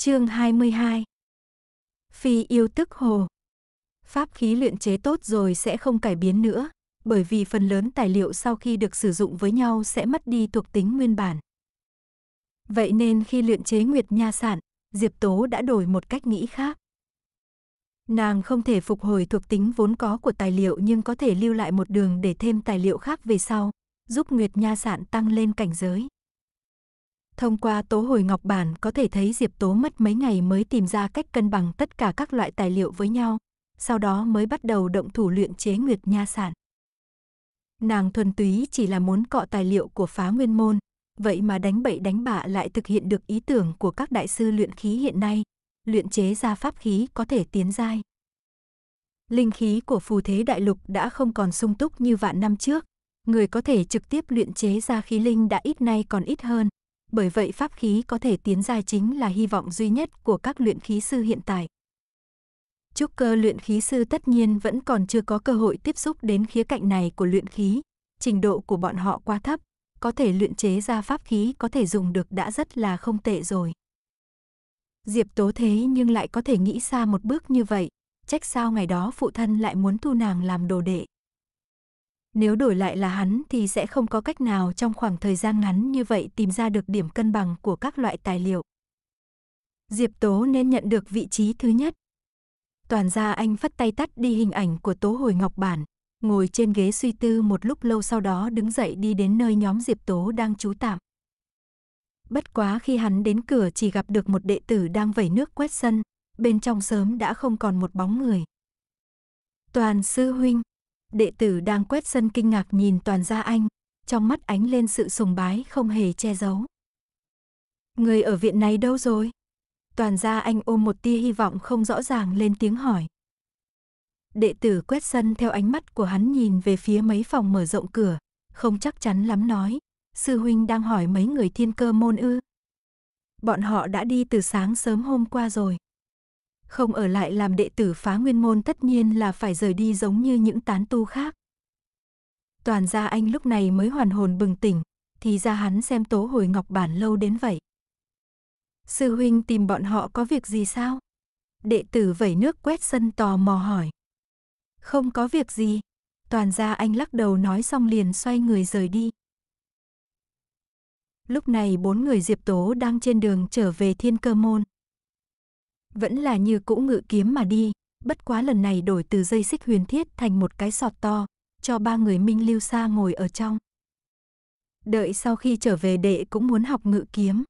Chương 22 Phi yêu tức hồ Pháp khí luyện chế tốt rồi sẽ không cải biến nữa, bởi vì phần lớn tài liệu sau khi được sử dụng với nhau sẽ mất đi thuộc tính nguyên bản. Vậy nên khi luyện chế Nguyệt Nha sản, Diệp Tố đã đổi một cách nghĩ khác. Nàng không thể phục hồi thuộc tính vốn có của tài liệu nhưng có thể lưu lại một đường để thêm tài liệu khác về sau, giúp Nguyệt Nha sản tăng lên cảnh giới. Thông qua tố hồi ngọc bản có thể thấy Diệp Tố mất mấy ngày mới tìm ra cách cân bằng tất cả các loại tài liệu với nhau, sau đó mới bắt đầu động thủ luyện chế Nguyệt Nha sản. Nàng thuần túy chỉ là muốn cọ tài liệu của phá nguyên môn, vậy mà đánh bậy đánh bạ lại thực hiện được ý tưởng của các đại sư luyện khí hiện nay, luyện chế ra pháp khí có thể tiến giai. Linh khí của phù thế đại lục đã không còn sung túc như vạn năm trước, người có thể trực tiếp luyện chế ra khí linh đã ít nay còn ít hơn, bởi vậy pháp khí có thể tiến dài chính là hy vọng duy nhất của các luyện khí sư hiện tại. Trúc cơ luyện khí sư tất nhiên vẫn còn chưa có cơ hội tiếp xúc đến khía cạnh này của luyện khí, trình độ của bọn họ quá thấp, có thể luyện chế ra pháp khí có thể dùng được đã rất là không tệ rồi. Diệp Tố thế nhưng lại có thể nghĩ xa một bước như vậy, trách sao ngày đó phụ thân lại muốn thu nàng làm đồ đệ. Nếu đổi lại là hắn thì sẽ không có cách nào trong khoảng thời gian ngắn như vậy tìm ra được điểm cân bằng của các loại tài liệu. Diệp Tố nên nhận được vị trí thứ nhất. Toàn ra anh phất tay tắt đi hình ảnh của Tố hồi ngọc bản, ngồi trên ghế suy tư một lúc lâu sau đó đứng dậy đi đến nơi nhóm Diệp Tố đang trú tạm. Bất quá khi hắn đến cửa chỉ gặp được một đệ tử đang vẩy nước quét sân, bên trong sớm đã không còn một bóng người. Toàn sư huynh, Đệ tử đang quét sân kinh ngạc nhìn toàn gia anh, trong mắt ánh lên sự sùng bái không hề che giấu. Người ở viện này đâu rồi? Toàn gia anh ôm một tia hy vọng không rõ ràng lên tiếng hỏi. Đệ tử quét sân theo ánh mắt của hắn nhìn về phía mấy phòng mở rộng cửa, không chắc chắn lắm nói. Sư huynh đang hỏi mấy người thiên cơ môn ư. Bọn họ đã đi từ sáng sớm hôm qua rồi không ở lại làm đệ tử phá nguyên môn tất nhiên là phải rời đi giống như những tán tu khác. Toàn gia anh lúc này mới hoàn hồn bừng tỉnh, thì ra hắn xem tố hồi ngọc bản lâu đến vậy. Sư huynh tìm bọn họ có việc gì sao? Đệ tử vẩy nước quét sân tò mò hỏi. Không có việc gì. Toàn gia anh lắc đầu nói xong liền xoay người rời đi. Lúc này bốn người Diệp Tố đang trên đường trở về thiên cơ môn. Vẫn là như cũ ngự kiếm mà đi, bất quá lần này đổi từ dây xích huyền thiết thành một cái sọt to, cho ba người Minh Lưu Sa ngồi ở trong. Đợi sau khi trở về đệ cũng muốn học ngự kiếm.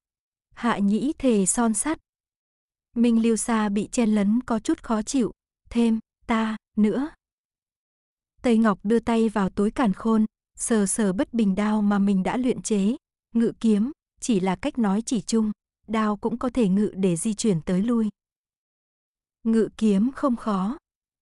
Hạ nhĩ thề son sắt. Minh Lưu Sa bị chen lấn có chút khó chịu, thêm, ta, nữa. Tây Ngọc đưa tay vào túi càn khôn, sờ sờ bất bình đao mà mình đã luyện chế. Ngự kiếm, chỉ là cách nói chỉ chung, đao cũng có thể ngự để di chuyển tới lui. Ngự kiếm không khó.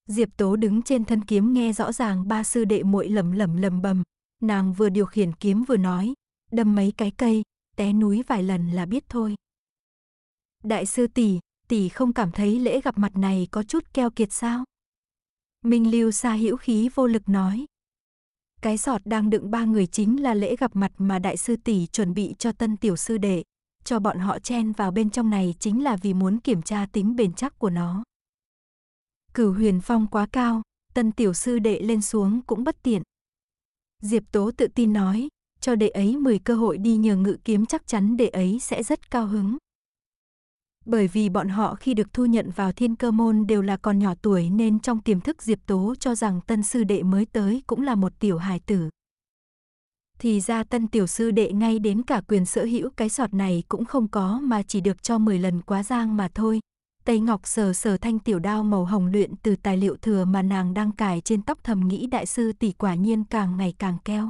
Diệp Tố đứng trên thân kiếm nghe rõ ràng ba sư đệ muội lầm lầm lầm bầm. Nàng vừa điều khiển kiếm vừa nói, đâm mấy cái cây, té núi vài lần là biết thôi. Đại sư tỷ, tỷ không cảm thấy lễ gặp mặt này có chút keo kiệt sao? Minh Lưu Sa hữu khí vô lực nói. Cái sọt đang đựng ba người chính là lễ gặp mặt mà đại sư tỷ chuẩn bị cho tân tiểu sư đệ, cho bọn họ chen vào bên trong này chính là vì muốn kiểm tra tính bền chắc của nó. Cửu huyền phong quá cao, tân tiểu sư đệ lên xuống cũng bất tiện. Diệp Tố tự tin nói, cho đệ ấy 10 cơ hội đi nhờ ngự kiếm chắc chắn đệ ấy sẽ rất cao hứng. Bởi vì bọn họ khi được thu nhận vào thiên cơ môn đều là còn nhỏ tuổi nên trong tiềm thức Diệp Tố cho rằng tân sư đệ mới tới cũng là một tiểu hài tử thì ra tân tiểu sư đệ ngay đến cả quyền sở hữu cái sọt này cũng không có mà chỉ được cho 10 lần quá giang mà thôi. Tây Ngọc sờ sờ thanh tiểu đao màu hồng luyện từ tài liệu thừa mà nàng đang cài trên tóc thầm nghĩ đại sư tỷ quả nhiên càng ngày càng keo.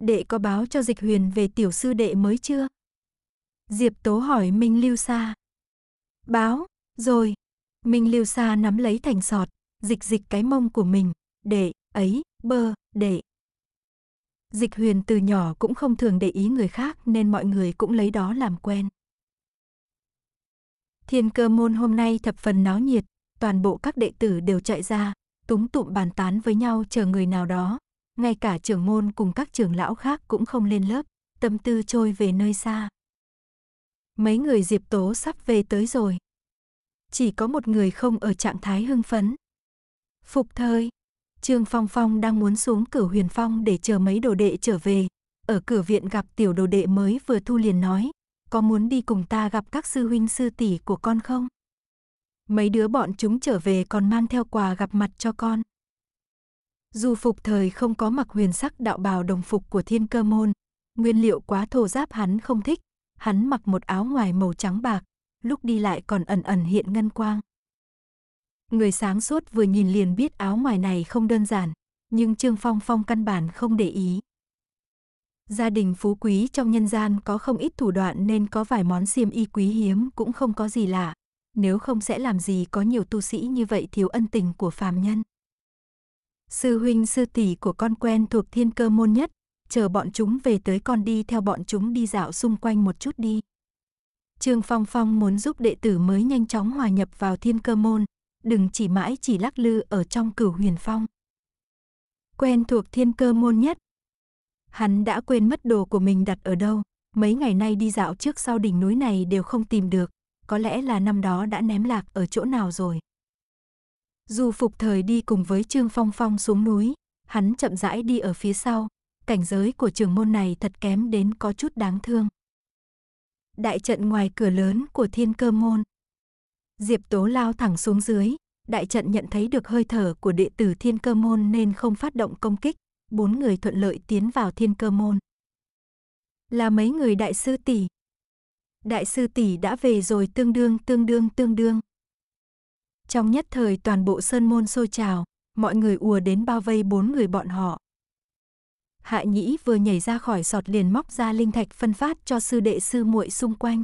Đệ có báo cho dịch huyền về tiểu sư đệ mới chưa? Diệp Tố hỏi Minh Lưu Sa. Báo, rồi. Minh Lưu Sa nắm lấy thành sọt, dịch dịch cái mông của mình, đệ, ấy, bơ, đệ, Dịch huyền từ nhỏ cũng không thường để ý người khác nên mọi người cũng lấy đó làm quen. Thiên cơ môn hôm nay thập phần náo nhiệt, toàn bộ các đệ tử đều chạy ra, túng tụm bàn tán với nhau chờ người nào đó. Ngay cả trưởng môn cùng các trưởng lão khác cũng không lên lớp, tâm tư trôi về nơi xa. Mấy người Diệp Tố sắp về tới rồi. Chỉ có một người không ở trạng thái hưng phấn. Phục thời. Trương Phong Phong đang muốn xuống cửa huyền phong để chờ mấy đồ đệ trở về. Ở cửa viện gặp tiểu đồ đệ mới vừa thu liền nói, có muốn đi cùng ta gặp các sư huynh sư tỷ của con không? Mấy đứa bọn chúng trở về còn mang theo quà gặp mặt cho con. Dù phục thời không có mặc huyền sắc đạo bào đồng phục của thiên cơ môn, nguyên liệu quá thô giáp hắn không thích, hắn mặc một áo ngoài màu trắng bạc, lúc đi lại còn ẩn ẩn hiện ngân quang. Người sáng suốt vừa nhìn liền biết áo ngoài này không đơn giản, nhưng Trương Phong Phong căn bản không để ý. Gia đình phú quý trong nhân gian có không ít thủ đoạn nên có vài món xiêm y quý hiếm cũng không có gì lạ, nếu không sẽ làm gì có nhiều tu sĩ như vậy thiếu ân tình của phàm nhân. Sư huynh sư tỷ của con quen thuộc thiên cơ môn nhất, chờ bọn chúng về tới con đi theo bọn chúng đi dạo xung quanh một chút đi. Trương Phong Phong muốn giúp đệ tử mới nhanh chóng hòa nhập vào thiên cơ môn, đừng chỉ mãi chỉ lắc lư ở trong cửu huyền phong. Quen thuộc thiên cơ môn nhất. Hắn đã quên mất đồ của mình đặt ở đâu, mấy ngày nay đi dạo trước sau đỉnh núi này đều không tìm được, có lẽ là năm đó đã ném lạc ở chỗ nào rồi. Dù phục thời đi cùng với Trương Phong Phong xuống núi, hắn chậm rãi đi ở phía sau, cảnh giới của trường môn này thật kém đến có chút đáng thương. Đại trận ngoài cửa lớn của thiên cơ môn Diệp Tố lao thẳng xuống dưới, đại trận nhận thấy được hơi thở của đệ tử Thiên Cơ Môn nên không phát động công kích, bốn người thuận lợi tiến vào Thiên Cơ Môn. Là mấy người đại sư tỷ. Đại sư tỷ đã về rồi tương đương tương đương tương đương. Trong nhất thời toàn bộ sơn môn xô trào, mọi người ùa đến bao vây bốn người bọn họ. Hạ Nhĩ vừa nhảy ra khỏi sọt liền móc ra linh thạch phân phát cho sư đệ sư muội xung quanh.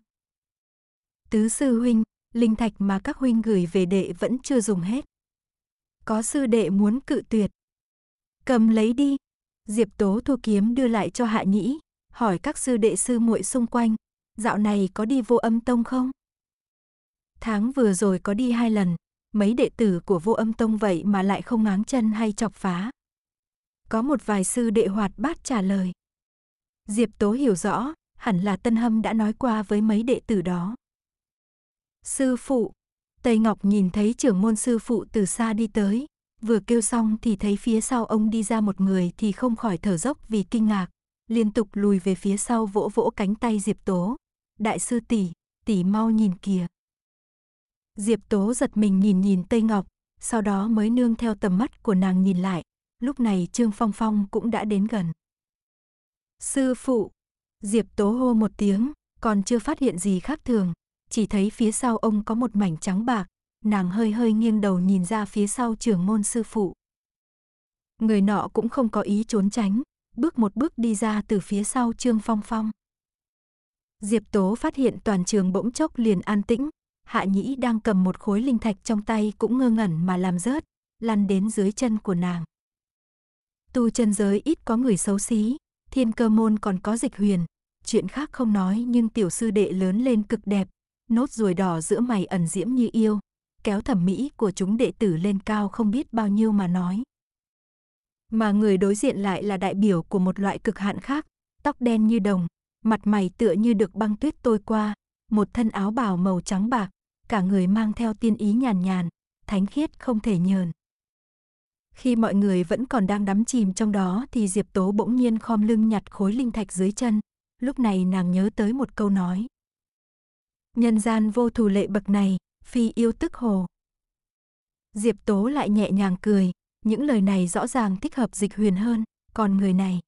Tứ sư huynh, linh thạch mà các huynh gửi về đệ vẫn chưa dùng hết. Có sư đệ muốn cự tuyệt. Cầm lấy đi. Diệp Tố thu kiếm đưa lại cho Hạ Nhĩ, hỏi các sư đệ sư muội xung quanh, dạo này có đi vô âm tông không? Tháng vừa rồi có đi hai lần, mấy đệ tử của vô âm tông vậy mà lại không ngáng chân hay chọc phá. Có một vài sư đệ hoạt bát trả lời. Diệp Tố hiểu rõ, hẳn là Tân Hâm đã nói qua với mấy đệ tử đó. Sư phụ. Tây Ngọc nhìn thấy trưởng môn sư phụ từ xa đi tới, vừa kêu xong thì thấy phía sau ông đi ra một người thì không khỏi thở dốc vì kinh ngạc, liên tục lùi về phía sau vỗ vỗ cánh tay Diệp Tố. Đại sư tỷ, tỷ mau nhìn kìa. Diệp Tố giật mình nhìn nhìn Tây Ngọc, sau đó mới nương theo tầm mắt của nàng nhìn lại, lúc này Trương Phong Phong cũng đã đến gần. Sư phụ, Diệp Tố hô một tiếng, còn chưa phát hiện gì khác thường, chỉ thấy phía sau ông có một mảnh trắng bạc, nàng hơi hơi nghiêng đầu nhìn ra phía sau trưởng môn sư phụ. Người nọ cũng không có ý trốn tránh, bước một bước đi ra từ phía sau Trương Phong Phong. Diệp Tố phát hiện toàn trường bỗng chốc liền an tĩnh, Hạ Nhĩ đang cầm một khối linh thạch trong tay cũng ngơ ngẩn mà làm rớt, lăn đến dưới chân của nàng. Tu chân giới ít có người xấu xí, thiên cơ môn còn có dịch huyền, chuyện khác không nói nhưng tiểu sư đệ lớn lên cực đẹp, nốt ruồi đỏ giữa mày ẩn diễm như yêu, kéo thẩm mỹ của chúng đệ tử lên cao không biết bao nhiêu mà nói. Mà người đối diện lại là đại biểu của một loại cực hạn khác, tóc đen như đồng, mặt mày tựa như được băng tuyết tôi qua, một thân áo bào màu trắng bạc, cả người mang theo tiên ý nhàn nhàn, thánh khiết không thể nhờn. Khi mọi người vẫn còn đang đắm chìm trong đó thì Diệp Tố bỗng nhiên khom lưng nhặt khối linh thạch dưới chân, lúc này nàng nhớ tới một câu nói. Nhân gian vô thù lệ bậc này, phi yêu tức hồ. Diệp Tố lại nhẹ nhàng cười, những lời này rõ ràng thích hợp dịch huyền hơn, còn người này.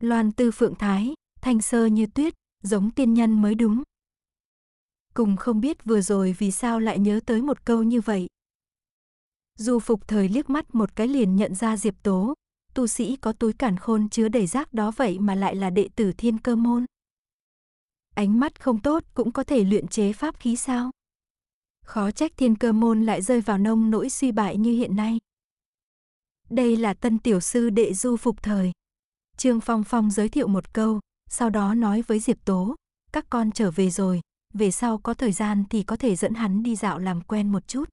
Loan tư phượng thái, thanh sơ như tuyết, giống tiên nhân mới đúng. Cùng không biết vừa rồi vì sao lại nhớ tới một câu như vậy. dù phục thời liếc mắt một cái liền nhận ra Diệp Tố, tu sĩ có túi cản khôn chứa đầy rác đó vậy mà lại là đệ tử thiên cơ môn ánh mắt không tốt cũng có thể luyện chế pháp khí sao? Khó trách thiên cơ môn lại rơi vào nông nỗi suy bại như hiện nay. Đây là tân tiểu sư đệ du phục thời. Trương Phong Phong giới thiệu một câu, sau đó nói với Diệp Tố, các con trở về rồi, về sau có thời gian thì có thể dẫn hắn đi dạo làm quen một chút.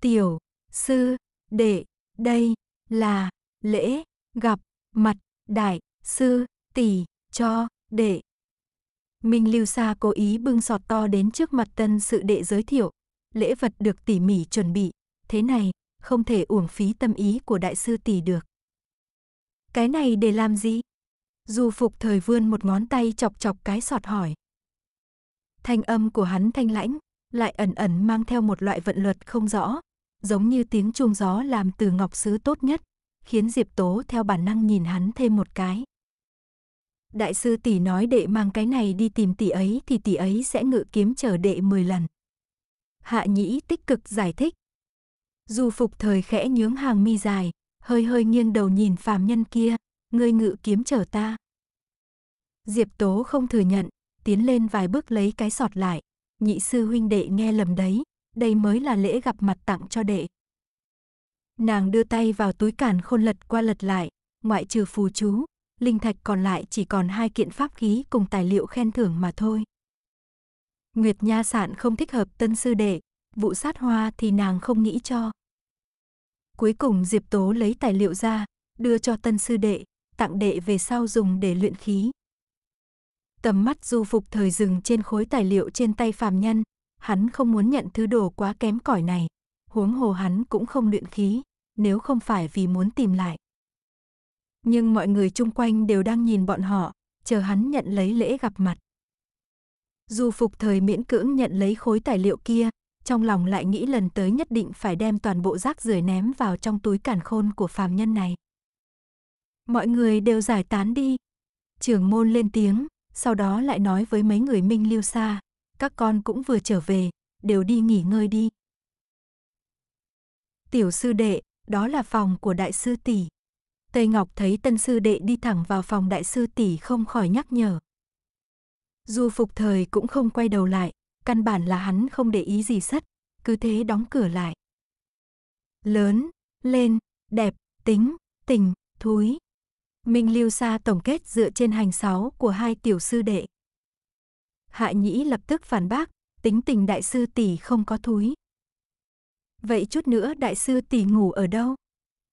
Tiểu, sư, đệ, đây là lễ gặp mặt đại sư tỷ cho đệ Minh Lưu Sa cố ý bưng sọt to đến trước mặt tân sự đệ giới thiệu. Lễ vật được tỉ mỉ chuẩn bị, thế này, không thể uổng phí tâm ý của đại sư tỷ được. Cái này để làm gì? Du phục thời vươn một ngón tay chọc chọc cái sọt hỏi. Thanh âm của hắn thanh lãnh, lại ẩn ẩn mang theo một loại vận luật không rõ, giống như tiếng chuông gió làm từ ngọc sứ tốt nhất, khiến Diệp Tố theo bản năng nhìn hắn thêm một cái đại sư tỷ nói đệ mang cái này đi tìm tỷ ấy thì tỷ ấy sẽ ngự kiếm chờ đệ 10 lần. Hạ nhĩ tích cực giải thích. Dù phục thời khẽ nhướng hàng mi dài, hơi hơi nghiêng đầu nhìn phàm nhân kia, ngươi ngự kiếm chờ ta. Diệp Tố không thừa nhận, tiến lên vài bước lấy cái sọt lại, nhị sư huynh đệ nghe lầm đấy, đây mới là lễ gặp mặt tặng cho đệ. Nàng đưa tay vào túi cản khôn lật qua lật lại, ngoại trừ phù chú, linh thạch còn lại chỉ còn hai kiện pháp khí cùng tài liệu khen thưởng mà thôi. Nguyệt Nha Sạn không thích hợp tân sư đệ, vụ sát hoa thì nàng không nghĩ cho. Cuối cùng Diệp Tố lấy tài liệu ra, đưa cho tân sư đệ, tặng đệ về sau dùng để luyện khí. Tầm mắt du phục thời dừng trên khối tài liệu trên tay phàm nhân, hắn không muốn nhận thứ đồ quá kém cỏi này, huống hồ hắn cũng không luyện khí, nếu không phải vì muốn tìm lại nhưng mọi người chung quanh đều đang nhìn bọn họ, chờ hắn nhận lấy lễ gặp mặt. dù phục thời miễn cưỡng nhận lấy khối tài liệu kia, trong lòng lại nghĩ lần tới nhất định phải đem toàn bộ rác rưởi ném vào trong túi cản khôn của phàm nhân này. Mọi người đều giải tán đi. Trưởng môn lên tiếng, sau đó lại nói với mấy người minh lưu xa, các con cũng vừa trở về, đều đi nghỉ ngơi đi. Tiểu sư đệ, đó là phòng của đại sư tỷ. Tây Ngọc thấy tân sư đệ đi thẳng vào phòng đại sư tỷ không khỏi nhắc nhở. Du phục thời cũng không quay đầu lại, căn bản là hắn không để ý gì sất, cứ thế đóng cửa lại. Lớn, lên, đẹp, tính, tình, thúi. Minh Lưu Sa tổng kết dựa trên hành sáu của hai tiểu sư đệ. Hạ Nhĩ lập tức phản bác, tính tình đại sư tỷ không có thúi. Vậy chút nữa đại sư tỷ ngủ ở đâu?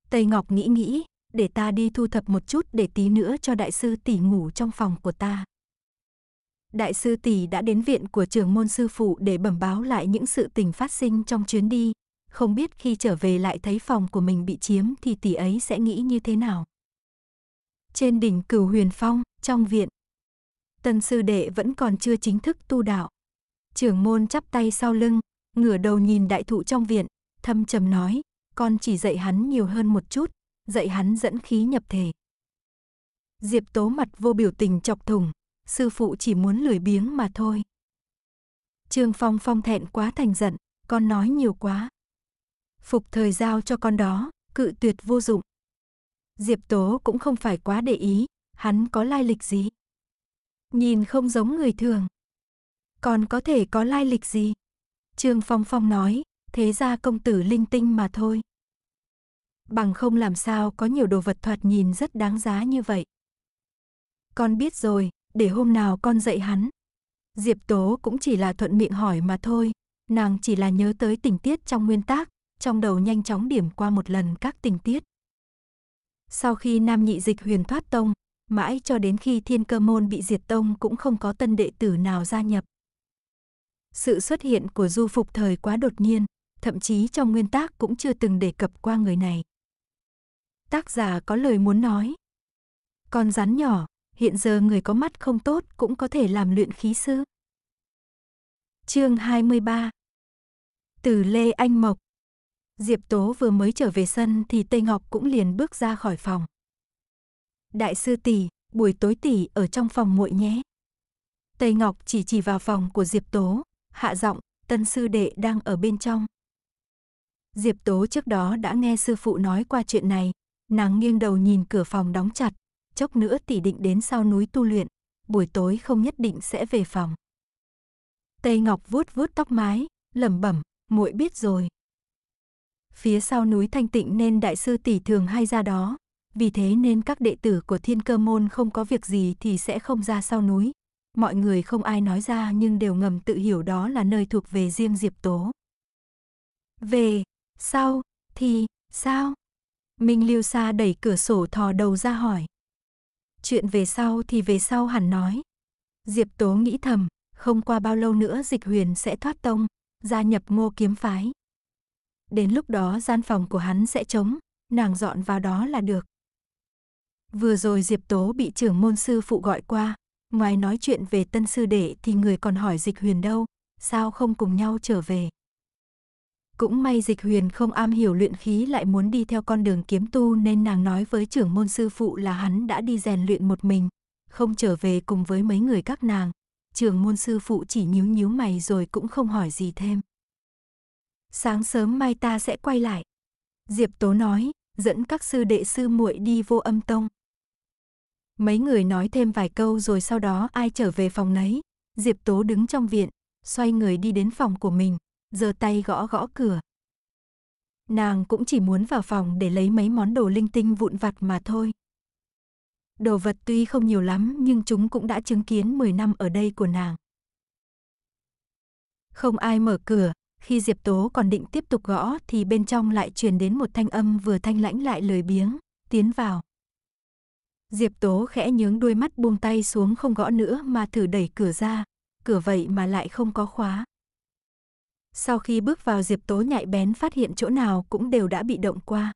Tây Ngọc nghĩ nghĩ, để ta đi thu thập một chút để tí nữa cho đại sư tỷ ngủ trong phòng của ta. Đại sư tỷ đã đến viện của trường môn sư phụ để bẩm báo lại những sự tình phát sinh trong chuyến đi, không biết khi trở về lại thấy phòng của mình bị chiếm thì tỷ ấy sẽ nghĩ như thế nào. Trên đỉnh Cửu Huyền Phong, trong viện, tân sư đệ vẫn còn chưa chính thức tu đạo. Trường môn chắp tay sau lưng, ngửa đầu nhìn đại thụ trong viện, thâm trầm nói, con chỉ dạy hắn nhiều hơn một chút, dạy hắn dẫn khí nhập thể. Diệp Tố mặt vô biểu tình chọc thùng, sư phụ chỉ muốn lười biếng mà thôi. Trương Phong phong thẹn quá thành giận, con nói nhiều quá. Phục thời giao cho con đó, cự tuyệt vô dụng. Diệp Tố cũng không phải quá để ý, hắn có lai lịch gì. Nhìn không giống người thường. Còn có thể có lai lịch gì? Trương Phong Phong nói, thế ra công tử linh tinh mà thôi. Bằng không làm sao có nhiều đồ vật thoạt nhìn rất đáng giá như vậy. Con biết rồi, để hôm nào con dạy hắn. Diệp Tố cũng chỉ là thuận miệng hỏi mà thôi, nàng chỉ là nhớ tới tình tiết trong nguyên tác, trong đầu nhanh chóng điểm qua một lần các tình tiết. Sau khi Nam Nhị Dịch huyền thoát tông, mãi cho đến khi Thiên Cơ Môn bị diệt tông cũng không có tân đệ tử nào gia nhập. Sự xuất hiện của du phục thời quá đột nhiên, thậm chí trong nguyên tác cũng chưa từng đề cập qua người này tác giả có lời muốn nói. Con rắn nhỏ, hiện giờ người có mắt không tốt cũng có thể làm luyện khí sư. Chương 23 Từ Lê Anh Mộc Diệp Tố vừa mới trở về sân thì Tây Ngọc cũng liền bước ra khỏi phòng. Đại sư tỷ, buổi tối tỷ ở trong phòng muội nhé. Tây Ngọc chỉ chỉ vào phòng của Diệp Tố, hạ giọng, tân sư đệ đang ở bên trong. Diệp Tố trước đó đã nghe sư phụ nói qua chuyện này, Nàng nghiêng đầu nhìn cửa phòng đóng chặt, chốc nữa tỷ định đến sau núi tu luyện, buổi tối không nhất định sẽ về phòng. Tây Ngọc vuốt vuốt tóc mái, lẩm bẩm, muội biết rồi. Phía sau núi Thanh Tịnh nên đại sư tỷ thường hay ra đó, vì thế nên các đệ tử của Thiên Cơ môn không có việc gì thì sẽ không ra sau núi. Mọi người không ai nói ra nhưng đều ngầm tự hiểu đó là nơi thuộc về riêng Diệp Tố. Về, sau, thì, sao? Minh Lưu Sa đẩy cửa sổ thò đầu ra hỏi. Chuyện về sau thì về sau hẳn nói. Diệp Tố nghĩ thầm, không qua bao lâu nữa Dịch Huyền sẽ thoát tông, gia nhập ngô kiếm phái. Đến lúc đó gian phòng của hắn sẽ trống, nàng dọn vào đó là được. Vừa rồi Diệp Tố bị trưởng môn sư phụ gọi qua, ngoài nói chuyện về tân sư đệ thì người còn hỏi Dịch Huyền đâu, sao không cùng nhau trở về. Cũng may dịch huyền không am hiểu luyện khí lại muốn đi theo con đường kiếm tu nên nàng nói với trưởng môn sư phụ là hắn đã đi rèn luyện một mình, không trở về cùng với mấy người các nàng. Trưởng môn sư phụ chỉ nhíu nhíu mày rồi cũng không hỏi gì thêm. Sáng sớm mai ta sẽ quay lại. Diệp Tố nói, dẫn các sư đệ sư muội đi vô âm tông. Mấy người nói thêm vài câu rồi sau đó ai trở về phòng nấy. Diệp Tố đứng trong viện, xoay người đi đến phòng của mình, giơ tay gõ gõ cửa. Nàng cũng chỉ muốn vào phòng để lấy mấy món đồ linh tinh vụn vặt mà thôi. Đồ vật tuy không nhiều lắm nhưng chúng cũng đã chứng kiến 10 năm ở đây của nàng. Không ai mở cửa, khi Diệp Tố còn định tiếp tục gõ thì bên trong lại truyền đến một thanh âm vừa thanh lãnh lại lời biếng, tiến vào. Diệp Tố khẽ nhướng đuôi mắt buông tay xuống không gõ nữa mà thử đẩy cửa ra, cửa vậy mà lại không có khóa. Sau khi bước vào Diệp Tố nhạy bén phát hiện chỗ nào cũng đều đã bị động qua.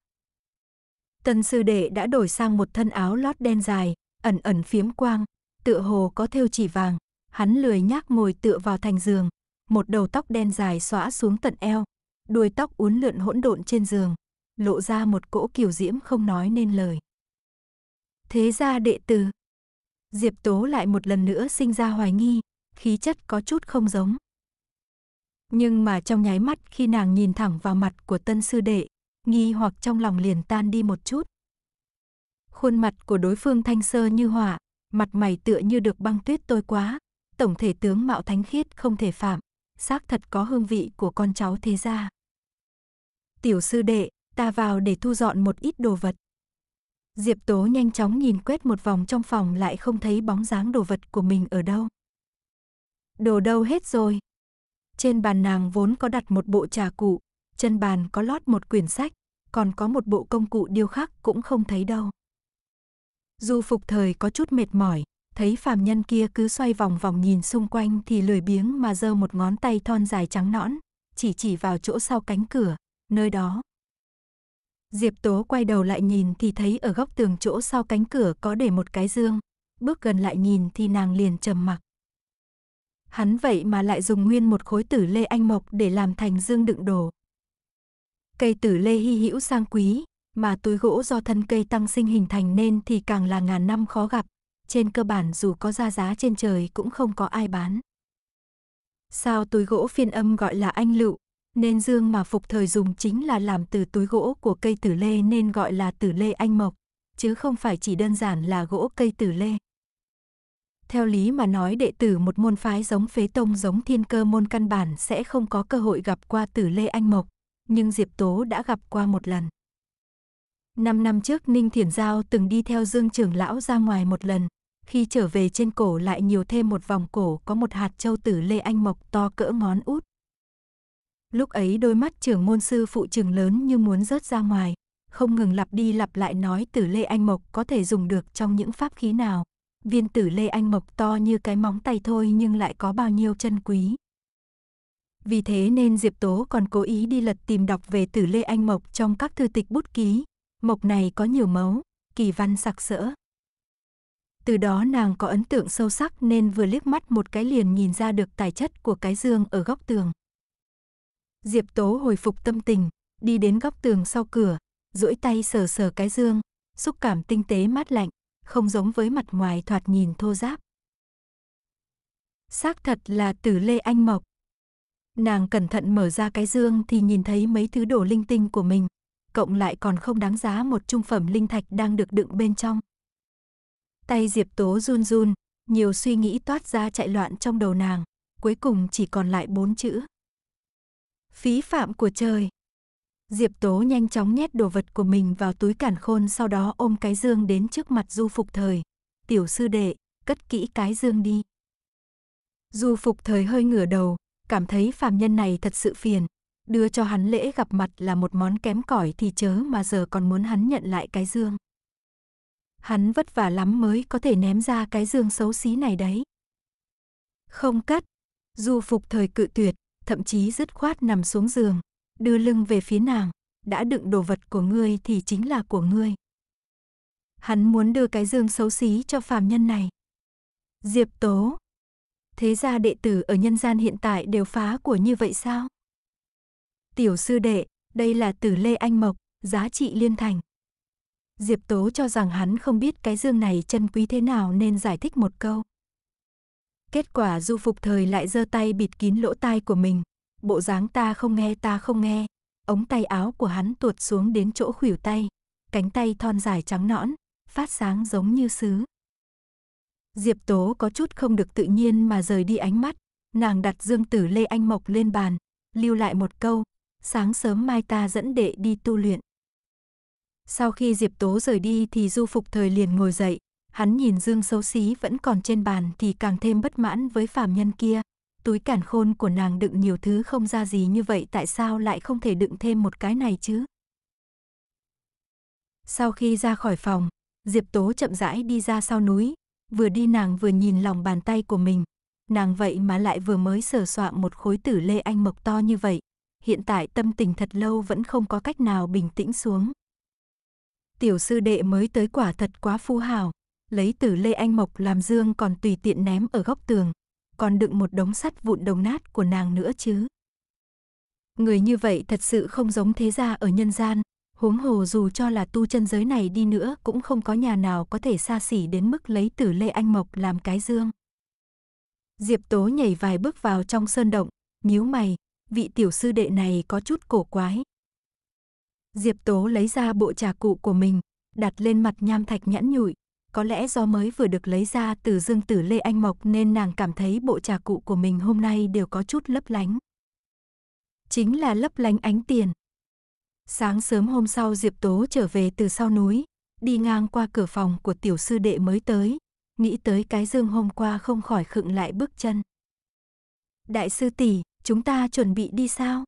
Tần sư đệ đã đổi sang một thân áo lót đen dài, ẩn ẩn phiếm quang, tựa hồ có thêu chỉ vàng. Hắn lười nhác ngồi tựa vào thành giường, một đầu tóc đen dài xõa xuống tận eo, đuôi tóc uốn lượn hỗn độn trên giường, lộ ra một cỗ kiều diễm không nói nên lời. Thế ra đệ tử. Diệp Tố lại một lần nữa sinh ra hoài nghi, khí chất có chút không giống. Nhưng mà trong nháy mắt khi nàng nhìn thẳng vào mặt của tân sư đệ, nghi hoặc trong lòng liền tan đi một chút. Khuôn mặt của đối phương thanh sơ như hỏa, mặt mày tựa như được băng tuyết tôi quá, tổng thể tướng mạo thánh khiết không thể phạm, xác thật có hương vị của con cháu thế gia. Tiểu sư đệ, ta vào để thu dọn một ít đồ vật. Diệp Tố nhanh chóng nhìn quét một vòng trong phòng lại không thấy bóng dáng đồ vật của mình ở đâu. Đồ đâu hết rồi? Trên bàn nàng vốn có đặt một bộ trà cụ, chân bàn có lót một quyển sách, còn có một bộ công cụ điêu khắc cũng không thấy đâu. dù phục thời có chút mệt mỏi, thấy phàm nhân kia cứ xoay vòng vòng nhìn xung quanh thì lười biếng mà giơ một ngón tay thon dài trắng nõn, chỉ chỉ vào chỗ sau cánh cửa, nơi đó. Diệp Tố quay đầu lại nhìn thì thấy ở góc tường chỗ sau cánh cửa có để một cái dương, bước gần lại nhìn thì nàng liền trầm mặc hắn vậy mà lại dùng nguyên một khối tử lê anh mộc để làm thành dương đựng đồ. Cây tử lê hy hữu sang quý, mà túi gỗ do thân cây tăng sinh hình thành nên thì càng là ngàn năm khó gặp, trên cơ bản dù có ra giá trên trời cũng không có ai bán. Sao túi gỗ phiên âm gọi là anh lựu, nên dương mà phục thời dùng chính là làm từ túi gỗ của cây tử lê nên gọi là tử lê anh mộc, chứ không phải chỉ đơn giản là gỗ cây tử lê. Theo lý mà nói đệ tử một môn phái giống phế tông giống thiên cơ môn căn bản sẽ không có cơ hội gặp qua tử Lê Anh Mộc, nhưng Diệp Tố đã gặp qua một lần. Năm năm trước Ninh Thiển Giao từng đi theo Dương trưởng lão ra ngoài một lần, khi trở về trên cổ lại nhiều thêm một vòng cổ có một hạt châu tử Lê Anh Mộc to cỡ ngón út. Lúc ấy đôi mắt trưởng môn sư phụ trường lớn như muốn rớt ra ngoài, không ngừng lặp đi lặp lại nói tử Lê Anh Mộc có thể dùng được trong những pháp khí nào viên tử Lê Anh Mộc to như cái móng tay thôi nhưng lại có bao nhiêu chân quý. Vì thế nên Diệp Tố còn cố ý đi lật tìm đọc về tử Lê Anh Mộc trong các thư tịch bút ký. Mộc này có nhiều mấu, kỳ văn sặc sỡ. Từ đó nàng có ấn tượng sâu sắc nên vừa liếc mắt một cái liền nhìn ra được tài chất của cái dương ở góc tường. Diệp Tố hồi phục tâm tình, đi đến góc tường sau cửa, duỗi tay sờ sờ cái dương, xúc cảm tinh tế mát lạnh không giống với mặt ngoài thoạt nhìn thô giáp. Xác thật là tử lê anh mộc. Nàng cẩn thận mở ra cái dương thì nhìn thấy mấy thứ đồ linh tinh của mình, cộng lại còn không đáng giá một trung phẩm linh thạch đang được đựng bên trong. Tay Diệp Tố run run, nhiều suy nghĩ toát ra chạy loạn trong đầu nàng, cuối cùng chỉ còn lại bốn chữ. Phí phạm của trời. Diệp Tố nhanh chóng nhét đồ vật của mình vào túi cản khôn sau đó ôm cái dương đến trước mặt Du Phục Thời. Tiểu sư đệ, cất kỹ cái dương đi. Du Phục Thời hơi ngửa đầu, cảm thấy phàm nhân này thật sự phiền. Đưa cho hắn lễ gặp mặt là một món kém cỏi thì chớ mà giờ còn muốn hắn nhận lại cái dương. Hắn vất vả lắm mới có thể ném ra cái dương xấu xí này đấy. Không cất, Du Phục Thời cự tuyệt, thậm chí dứt khoát nằm xuống giường, đưa lưng về phía nàng, đã đựng đồ vật của ngươi thì chính là của ngươi. Hắn muốn đưa cái dương xấu xí cho phàm nhân này. Diệp Tố. Thế ra đệ tử ở nhân gian hiện tại đều phá của như vậy sao? Tiểu sư đệ, đây là tử Lê Anh Mộc, giá trị liên thành. Diệp Tố cho rằng hắn không biết cái dương này chân quý thế nào nên giải thích một câu. Kết quả du phục thời lại giơ tay bịt kín lỗ tai của mình, bộ dáng ta không nghe ta không nghe. Ống tay áo của hắn tuột xuống đến chỗ khuỷu tay, cánh tay thon dài trắng nõn, phát sáng giống như sứ. Diệp Tố có chút không được tự nhiên mà rời đi ánh mắt, nàng đặt Dương Tử Lê Anh Mộc lên bàn, lưu lại một câu, sáng sớm mai ta dẫn đệ đi tu luyện. Sau khi Diệp Tố rời đi thì Du Phục Thời liền ngồi dậy, hắn nhìn Dương xấu xí vẫn còn trên bàn thì càng thêm bất mãn với phàm nhân kia, túi cản khôn của nàng đựng nhiều thứ không ra gì như vậy tại sao lại không thể đựng thêm một cái này chứ? Sau khi ra khỏi phòng, Diệp Tố chậm rãi đi ra sau núi, vừa đi nàng vừa nhìn lòng bàn tay của mình. Nàng vậy mà lại vừa mới sờ soạn một khối tử lê anh mộc to như vậy. Hiện tại tâm tình thật lâu vẫn không có cách nào bình tĩnh xuống. Tiểu sư đệ mới tới quả thật quá phu hào, lấy tử lê anh mộc làm dương còn tùy tiện ném ở góc tường, còn đựng một đống sắt vụn đồng nát của nàng nữa chứ. Người như vậy thật sự không giống thế gia ở nhân gian, huống hồ dù cho là tu chân giới này đi nữa cũng không có nhà nào có thể xa xỉ đến mức lấy tử lê anh mộc làm cái dương. Diệp Tố nhảy vài bước vào trong sơn động, nhíu mày, vị tiểu sư đệ này có chút cổ quái. Diệp Tố lấy ra bộ trà cụ của mình, đặt lên mặt nham thạch nhẵn nhụi, có lẽ do mới vừa được lấy ra từ dương tử Lê Anh Mộc nên nàng cảm thấy bộ trà cụ của mình hôm nay đều có chút lấp lánh. Chính là lấp lánh ánh tiền. Sáng sớm hôm sau Diệp Tố trở về từ sau núi, đi ngang qua cửa phòng của tiểu sư đệ mới tới, nghĩ tới cái dương hôm qua không khỏi khựng lại bước chân. Đại sư tỷ, chúng ta chuẩn bị đi sao?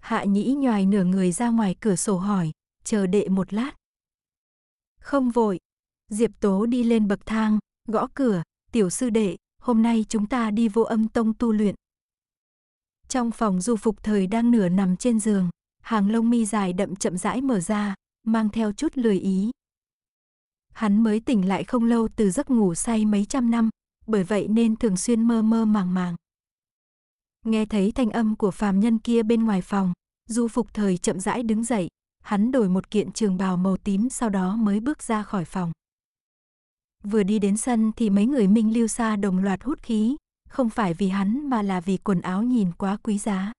Hạ nhĩ nhòi nửa người ra ngoài cửa sổ hỏi, chờ đệ một lát. Không vội, Diệp Tố đi lên bậc thang, gõ cửa, tiểu sư đệ, hôm nay chúng ta đi vô âm tông tu luyện. Trong phòng du phục thời đang nửa nằm trên giường, hàng lông mi dài đậm chậm rãi mở ra, mang theo chút lười ý. Hắn mới tỉnh lại không lâu từ giấc ngủ say mấy trăm năm, bởi vậy nên thường xuyên mơ mơ màng màng. Nghe thấy thanh âm của phàm nhân kia bên ngoài phòng, du phục thời chậm rãi đứng dậy, hắn đổi một kiện trường bào màu tím sau đó mới bước ra khỏi phòng. Vừa đi đến sân thì mấy người Minh Lưu Sa đồng loạt hút khí, không phải vì hắn mà là vì quần áo nhìn quá quý giá.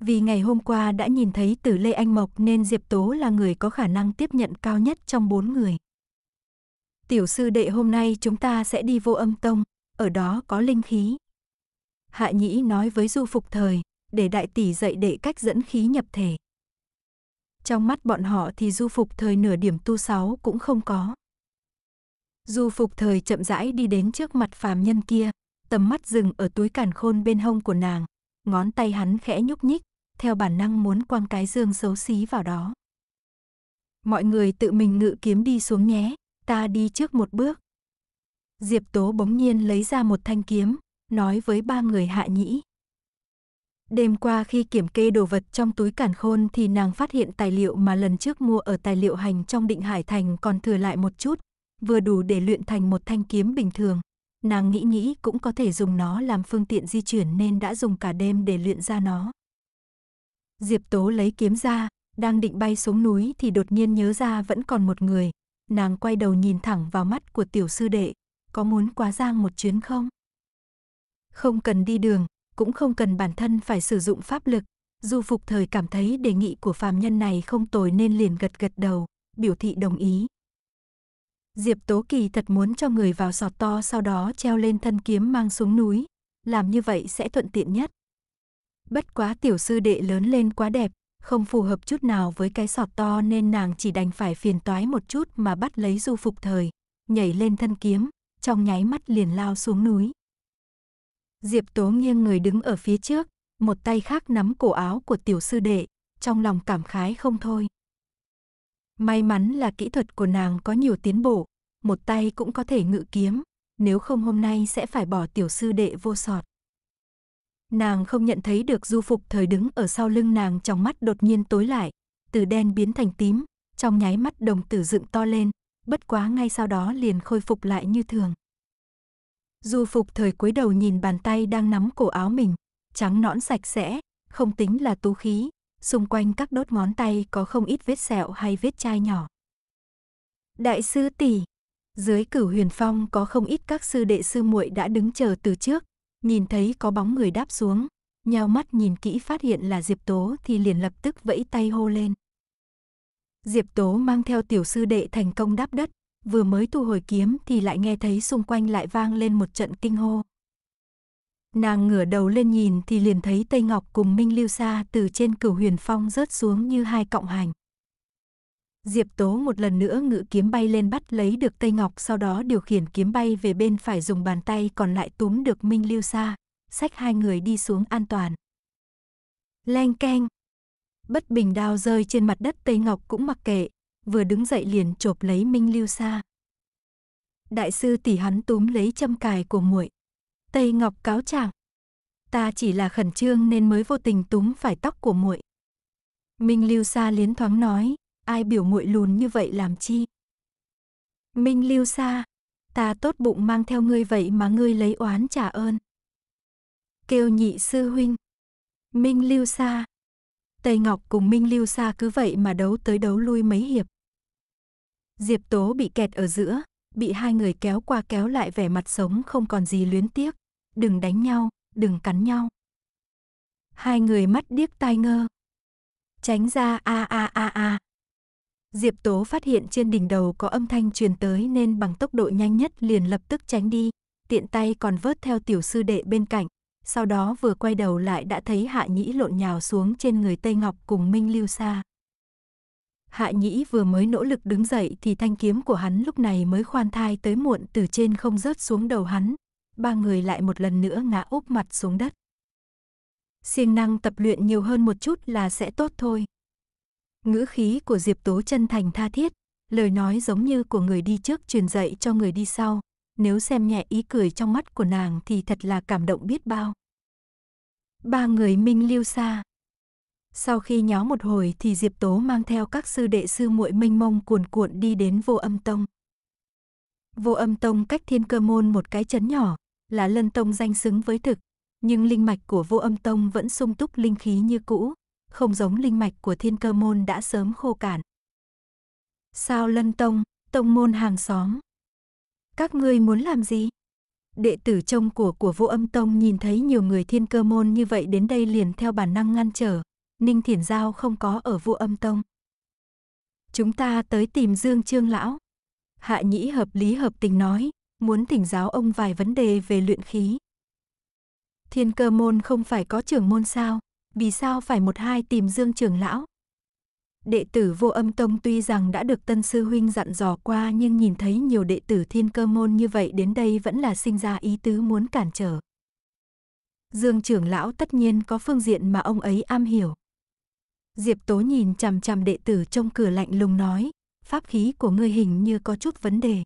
Vì ngày hôm qua đã nhìn thấy Tử Lê Anh Mộc nên Diệp Tố là người có khả năng tiếp nhận cao nhất trong bốn người. Tiểu sư đệ hôm nay chúng ta sẽ đi vô âm tông, ở đó có linh khí. Hạ Nhĩ nói với Du Phục Thời, để đại tỷ dạy đệ cách dẫn khí nhập thể. Trong mắt bọn họ thì Du Phục Thời nửa điểm tu sáu cũng không có. Du phục thời chậm rãi đi đến trước mặt phàm nhân kia, tầm mắt dừng ở túi càn khôn bên hông của nàng, ngón tay hắn khẽ nhúc nhích, theo bản năng muốn quăng cái dương xấu xí vào đó. Mọi người tự mình ngự kiếm đi xuống nhé, ta đi trước một bước. Diệp Tố bỗng nhiên lấy ra một thanh kiếm, nói với ba người hạ nhĩ. Đêm qua khi kiểm kê đồ vật trong túi cản khôn thì nàng phát hiện tài liệu mà lần trước mua ở tài liệu hành trong định hải thành còn thừa lại một chút, vừa đủ để luyện thành một thanh kiếm bình thường. Nàng nghĩ nghĩ cũng có thể dùng nó làm phương tiện di chuyển nên đã dùng cả đêm để luyện ra nó. Diệp Tố lấy kiếm ra, đang định bay xuống núi thì đột nhiên nhớ ra vẫn còn một người. Nàng quay đầu nhìn thẳng vào mắt của tiểu sư đệ, có muốn quá giang một chuyến không? Không cần đi đường, cũng không cần bản thân phải sử dụng pháp lực. Du Phục Thời cảm thấy đề nghị của phàm nhân này không tồi nên liền gật gật đầu, biểu thị đồng ý. Diệp Tố Kỳ thật muốn cho người vào sọt to sau đó treo lên thân kiếm mang xuống núi, làm như vậy sẽ thuận tiện nhất. Bất quá tiểu sư đệ lớn lên quá đẹp, không phù hợp chút nào với cái sọt to nên nàng chỉ đành phải phiền toái một chút mà bắt lấy du phục thời, nhảy lên thân kiếm, trong nháy mắt liền lao xuống núi. Diệp Tố nghiêng người đứng ở phía trước, một tay khác nắm cổ áo của tiểu sư đệ, trong lòng cảm khái không thôi. May mắn là kỹ thuật của nàng có nhiều tiến bộ, một tay cũng có thể ngự kiếm, nếu không hôm nay sẽ phải bỏ tiểu sư đệ vô sọt. Nàng không nhận thấy được du phục thời đứng ở sau lưng nàng trong mắt đột nhiên tối lại, từ đen biến thành tím, trong nháy mắt đồng tử dựng to lên, bất quá ngay sau đó liền khôi phục lại như thường. Du phục thời cúi đầu nhìn bàn tay đang nắm cổ áo mình, trắng nõn sạch sẽ, không tính là tú khí, xung quanh các đốt ngón tay có không ít vết sẹo hay vết chai nhỏ. Đại sư tỷ, dưới cửu huyền phong có không ít các sư đệ sư muội đã đứng chờ từ trước, nhìn thấy có bóng người đáp xuống, nheo mắt nhìn kỹ phát hiện là Diệp Tố thì liền lập tức vẫy tay hô lên. Diệp Tố mang theo tiểu sư đệ thành công đáp đất, vừa mới thu hồi kiếm thì lại nghe thấy xung quanh lại vang lên một trận kinh hô. Nàng ngửa đầu lên nhìn thì liền thấy Tây Ngọc cùng Minh Lưu Sa từ trên cửu huyền phong rớt xuống như hai cọng hành. Diệp Tố một lần nữa ngự kiếm bay lên bắt lấy được Tây Ngọc sau đó điều khiển kiếm bay về bên phải dùng bàn tay còn lại túm được Minh Lưu Sa, xách hai người đi xuống an toàn. Leng keng. Bất bình đao rơi trên mặt đất Tây Ngọc cũng mặc kệ, vừa đứng dậy liền chộp lấy Minh Lưu Sa. Đại sư tỷ hắn túm lấy châm cài của muội, Tây Ngọc cáo trạng. Ta chỉ là khẩn trương nên mới vô tình túm phải tóc của muội. Minh Lưu Sa liến thoáng nói, ai biểu muội lùn như vậy làm chi? Minh Lưu Sa, ta tốt bụng mang theo ngươi vậy mà ngươi lấy oán trả ơn. Kêu nhị sư huynh. Minh Lưu Sa. Tây Ngọc cùng Minh Lưu Sa cứ vậy mà đấu tới đấu lui mấy hiệp. Diệp Tố bị kẹt ở giữa, bị hai người kéo qua kéo lại vẻ mặt sống không còn gì luyến tiếc. Đừng đánh nhau, đừng cắn nhau. Hai người mắt điếc tai ngơ. Tránh ra a a a a. Diệp Tố phát hiện trên đỉnh đầu có âm thanh truyền tới nên bằng tốc độ nhanh nhất liền lập tức tránh đi, tiện tay còn vớt theo tiểu sư đệ bên cạnh. Sau đó vừa quay đầu lại đã thấy Hạ Nhĩ lộn nhào xuống trên người Tây Ngọc cùng Minh Lưu Sa. Hạ Nhĩ vừa mới nỗ lực đứng dậy thì thanh kiếm của hắn lúc này mới khoan thai tới muộn từ trên không rớt xuống đầu hắn. Ba người lại một lần nữa ngã úp mặt xuống đất. Siêng năng tập luyện nhiều hơn một chút là sẽ tốt thôi. Ngữ khí của Diệp Tố chân thành tha thiết, lời nói giống như của người đi trước truyền dạy cho người đi sau. Nếu xem nhẹ ý cười trong mắt của nàng thì thật là cảm động biết bao. Ba người Minh Lưu xa sau khi nháo một hồi thì Diệp Tố mang theo các sư đệ sư muội mênh mông cuồn cuộn đi đến vô âm tông. Vô âm tông cách thiên cơ môn một cái chấn nhỏ, là lân tông danh xứng với thực, nhưng linh mạch của vô âm tông vẫn sung túc linh khí như cũ, không giống linh mạch của thiên cơ môn đã sớm khô cạn. Sao lân tông, tông môn hàng xóm? Các ngươi muốn làm gì? Đệ tử trông của của vô âm tông nhìn thấy nhiều người thiên cơ môn như vậy đến đây liền theo bản năng ngăn trở, Ninh Thiển Giao không có ở vua âm tông. Chúng ta tới tìm Dương Trương Lão. Hạ Nhĩ hợp lý hợp tình nói, muốn thỉnh giáo ông vài vấn đề về luyện khí. Thiên cơ môn không phải có trưởng môn sao, vì sao phải một hai tìm Dương Trường lão? Đệ tử vô âm tông tuy rằng đã được tân sư huynh dặn dò qua nhưng nhìn thấy nhiều đệ tử thiên cơ môn như vậy đến đây vẫn là sinh ra ý tứ muốn cản trở. Dương trưởng lão tất nhiên có phương diện mà ông ấy am hiểu. Diệp Tố nhìn chằm chằm đệ tử trong cửa lạnh lùng nói, pháp khí của ngươi hình như có chút vấn đề.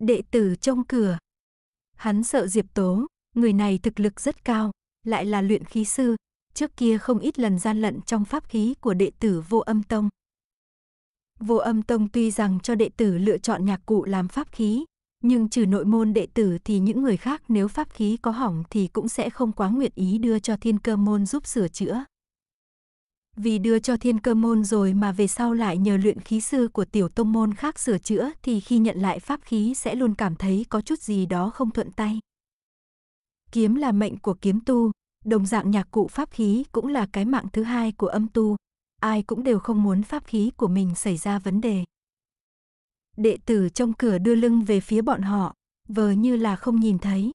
Đệ tử trong cửa. Hắn sợ Diệp Tố, người này thực lực rất cao, lại là luyện khí sư, trước kia không ít lần gian lận trong pháp khí của đệ tử Vô Âm Tông. Vô Âm Tông tuy rằng cho đệ tử lựa chọn nhạc cụ làm pháp khí, nhưng trừ nội môn đệ tử thì những người khác nếu pháp khí có hỏng thì cũng sẽ không quá nguyện ý đưa cho thiên cơ môn giúp sửa chữa vì đưa cho thiên cơ môn rồi mà về sau lại nhờ luyện khí sư của tiểu tông môn khác sửa chữa thì khi nhận lại pháp khí sẽ luôn cảm thấy có chút gì đó không thuận tay. Kiếm là mệnh của kiếm tu, đồng dạng nhạc cụ pháp khí cũng là cái mạng thứ hai của âm tu, ai cũng đều không muốn pháp khí của mình xảy ra vấn đề. Đệ tử trong cửa đưa lưng về phía bọn họ, vờ như là không nhìn thấy.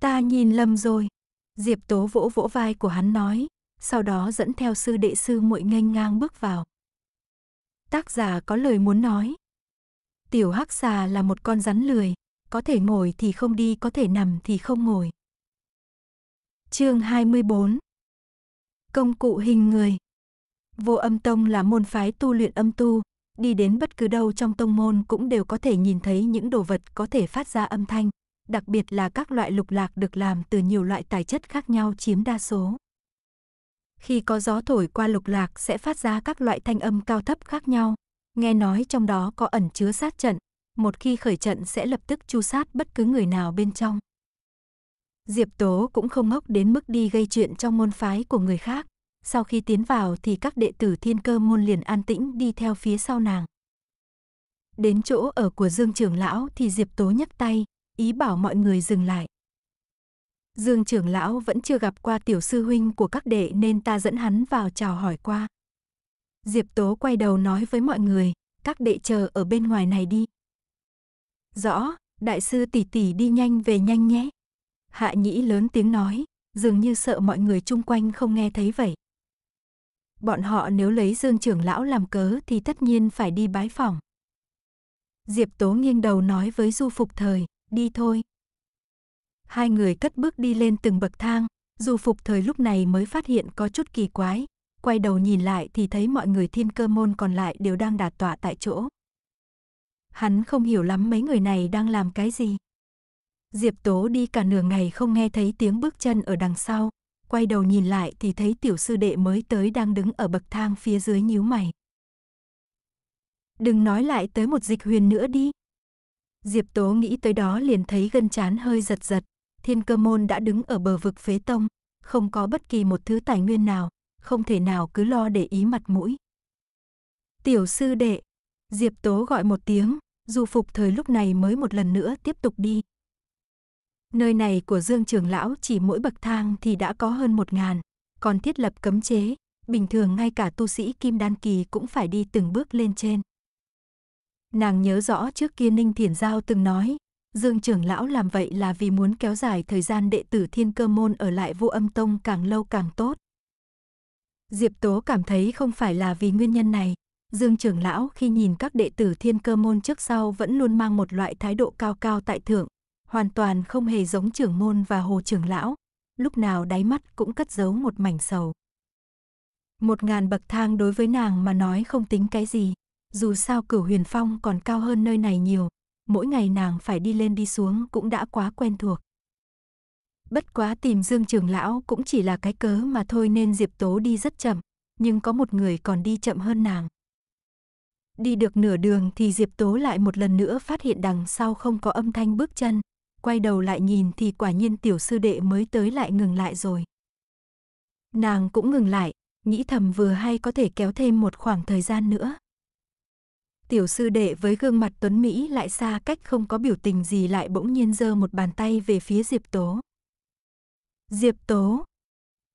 Ta nhìn lầm rồi, Diệp Tố vỗ vỗ vai của hắn nói, sau đó dẫn theo sư đệ sư muội nghênh ngang bước vào. Tác giả có lời muốn nói. Tiểu hắc xà là một con rắn lười, có thể ngồi thì không đi, có thể nằm thì không ngồi. Chương 24 Công cụ hình người Vô âm tông là môn phái tu luyện âm tu, đi đến bất cứ đâu trong tông môn cũng đều có thể nhìn thấy những đồ vật có thể phát ra âm thanh, đặc biệt là các loại lục lạc được làm từ nhiều loại tài chất khác nhau chiếm đa số khi có gió thổi qua lục lạc sẽ phát ra các loại thanh âm cao thấp khác nhau. Nghe nói trong đó có ẩn chứa sát trận, một khi khởi trận sẽ lập tức chu sát bất cứ người nào bên trong. Diệp Tố cũng không ngốc đến mức đi gây chuyện trong môn phái của người khác. Sau khi tiến vào thì các đệ tử thiên cơ môn liền an tĩnh đi theo phía sau nàng. Đến chỗ ở của Dương Trường lão thì Diệp Tố nhấc tay, ý bảo mọi người dừng lại. Dương trưởng lão vẫn chưa gặp qua tiểu sư huynh của các đệ nên ta dẫn hắn vào chào hỏi qua. Diệp Tố quay đầu nói với mọi người, các đệ chờ ở bên ngoài này đi. Rõ, đại sư tỷ tỷ đi nhanh về nhanh nhé. Hạ nhĩ lớn tiếng nói, dường như sợ mọi người chung quanh không nghe thấy vậy. Bọn họ nếu lấy dương trưởng lão làm cớ thì tất nhiên phải đi bái phỏng. Diệp Tố nghiêng đầu nói với Du Phục Thời, đi thôi, hai người cất bước đi lên từng bậc thang, dù phục thời lúc này mới phát hiện có chút kỳ quái, quay đầu nhìn lại thì thấy mọi người thiên cơ môn còn lại đều đang đạt tọa tại chỗ. Hắn không hiểu lắm mấy người này đang làm cái gì. Diệp Tố đi cả nửa ngày không nghe thấy tiếng bước chân ở đằng sau, quay đầu nhìn lại thì thấy tiểu sư đệ mới tới đang đứng ở bậc thang phía dưới nhíu mày. Đừng nói lại tới một dịch huyền nữa đi. Diệp Tố nghĩ tới đó liền thấy gân chán hơi giật giật, Thiên cơ môn đã đứng ở bờ vực phế tông, không có bất kỳ một thứ tài nguyên nào, không thể nào cứ lo để ý mặt mũi. Tiểu sư đệ, Diệp Tố gọi một tiếng, du phục thời lúc này mới một lần nữa tiếp tục đi. Nơi này của Dương Trường lão chỉ mỗi bậc thang thì đã có hơn một ngàn, còn thiết lập cấm chế, bình thường ngay cả tu sĩ kim đan kỳ cũng phải đi từng bước lên trên. Nàng nhớ rõ trước kia Ninh Thiển Giao từng nói, Dương trưởng lão làm vậy là vì muốn kéo dài thời gian đệ tử thiên cơ môn ở lại vô âm tông càng lâu càng tốt. Diệp Tố cảm thấy không phải là vì nguyên nhân này. Dương trưởng lão khi nhìn các đệ tử thiên cơ môn trước sau vẫn luôn mang một loại thái độ cao cao tại thượng, hoàn toàn không hề giống trưởng môn và hồ trưởng lão, lúc nào đáy mắt cũng cất giấu một mảnh sầu. Một ngàn bậc thang đối với nàng mà nói không tính cái gì, dù sao cửu huyền phong còn cao hơn nơi này nhiều, mỗi ngày nàng phải đi lên đi xuống cũng đã quá quen thuộc. Bất quá tìm Dương Trường Lão cũng chỉ là cái cớ mà thôi nên Diệp Tố đi rất chậm, nhưng có một người còn đi chậm hơn nàng. Đi được nửa đường thì Diệp Tố lại một lần nữa phát hiện đằng sau không có âm thanh bước chân, quay đầu lại nhìn thì quả nhiên tiểu sư đệ mới tới lại ngừng lại rồi. Nàng cũng ngừng lại, nghĩ thầm vừa hay có thể kéo thêm một khoảng thời gian nữa tiểu sư đệ với gương mặt tuấn Mỹ lại xa cách không có biểu tình gì lại bỗng nhiên giơ một bàn tay về phía Diệp Tố. Diệp Tố.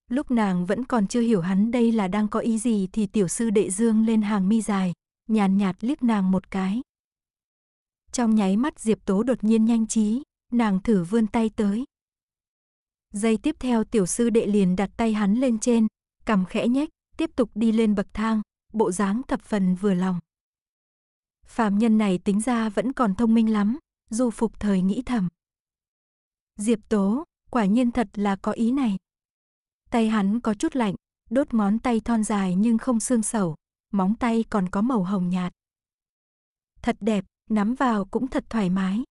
Lúc nàng vẫn còn chưa hiểu hắn đây là đang có ý gì thì tiểu sư đệ dương lên hàng mi dài, nhàn nhạt, liếc nàng một cái. Trong nháy mắt Diệp Tố đột nhiên nhanh trí, nàng thử vươn tay tới. Giây tiếp theo tiểu sư đệ liền đặt tay hắn lên trên, cầm khẽ nhếch, tiếp tục đi lên bậc thang, bộ dáng thập phần vừa lòng phàm nhân này tính ra vẫn còn thông minh lắm, dù phục thời nghĩ thầm. Diệp Tố, quả nhiên thật là có ý này. Tay hắn có chút lạnh, đốt ngón tay thon dài nhưng không xương sẩu, móng tay còn có màu hồng nhạt. Thật đẹp, nắm vào cũng thật thoải mái.